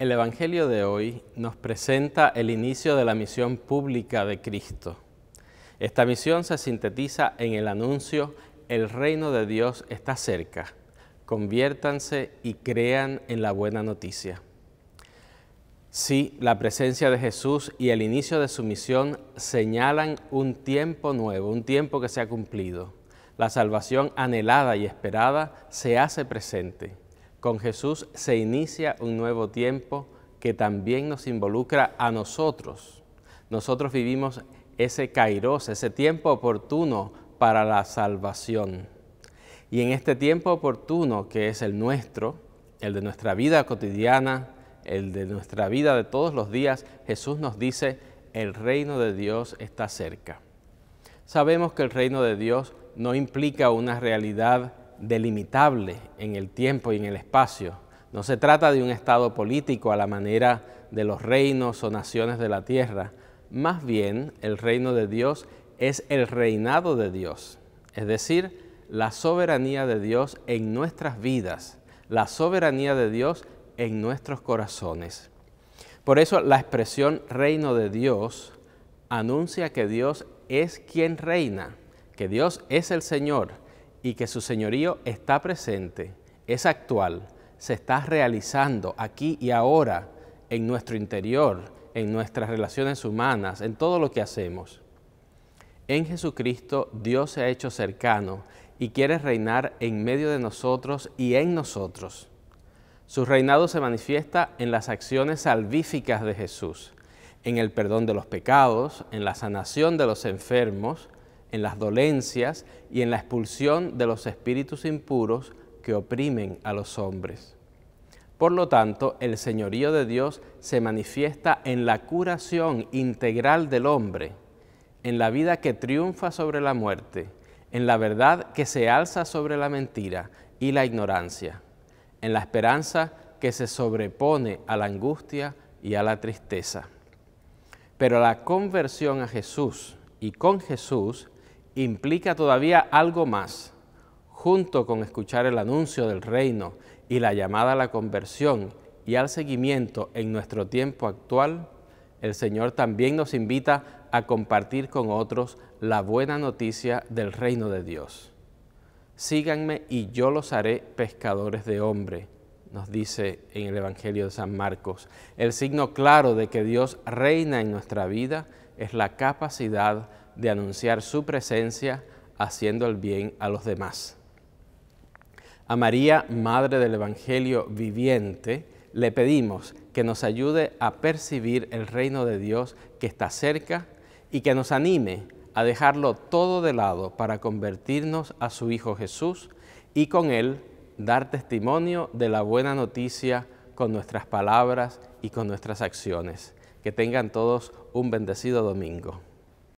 El Evangelio de hoy nos presenta el inicio de la misión pública de Cristo. Esta misión se sintetiza en el anuncio, el reino de Dios está cerca, conviértanse y crean en la buena noticia. Sí, la presencia de Jesús y el inicio de su misión señalan un tiempo nuevo, un tiempo que se ha cumplido. La salvación anhelada y esperada se hace presente. Con Jesús se inicia un nuevo tiempo que también nos involucra a nosotros. Nosotros vivimos ese kairos, ese tiempo oportuno para la salvación. Y en este tiempo oportuno que es el nuestro, el de nuestra vida cotidiana, el de nuestra vida de todos los días, Jesús nos dice, el reino de Dios está cerca. Sabemos que el reino de Dios no implica una realidad delimitable en el tiempo y en el espacio. No se trata de un Estado político a la manera de los reinos o naciones de la tierra. Más bien, el reino de Dios es el reinado de Dios, es decir, la soberanía de Dios en nuestras vidas, la soberanía de Dios en nuestros corazones. Por eso la expresión reino de Dios anuncia que Dios es quien reina, que Dios es el Señor, y que su señorío está presente, es actual, se está realizando aquí y ahora en nuestro interior, en nuestras relaciones humanas, en todo lo que hacemos. En Jesucristo Dios se ha hecho cercano y quiere reinar en medio de nosotros y en nosotros. Su reinado se manifiesta en las acciones salvíficas de Jesús, en el perdón de los pecados, en la sanación de los enfermos, en las dolencias y en la expulsión de los espíritus impuros que oprimen a los hombres. Por lo tanto, el señorío de Dios se manifiesta en la curación integral del hombre, en la vida que triunfa sobre la muerte, en la verdad que se alza sobre la mentira y la ignorancia, en la esperanza que se sobrepone a la angustia y a la tristeza. Pero la conversión a Jesús y con Jesús implica todavía algo más. Junto con escuchar el anuncio del reino y la llamada a la conversión y al seguimiento en nuestro tiempo actual, el Señor también nos invita a compartir con otros la buena noticia del reino de Dios. Síganme y yo los haré pescadores de hombre, nos dice en el Evangelio de San Marcos. El signo claro de que Dios reina en nuestra vida es la capacidad de anunciar su presencia haciendo el bien a los demás. A María, Madre del Evangelio viviente, le pedimos que nos ayude a percibir el reino de Dios que está cerca y que nos anime a dejarlo todo de lado para convertirnos a su Hijo Jesús y con Él dar testimonio de la buena noticia con nuestras palabras y con nuestras acciones. Que tengan todos un bendecido domingo.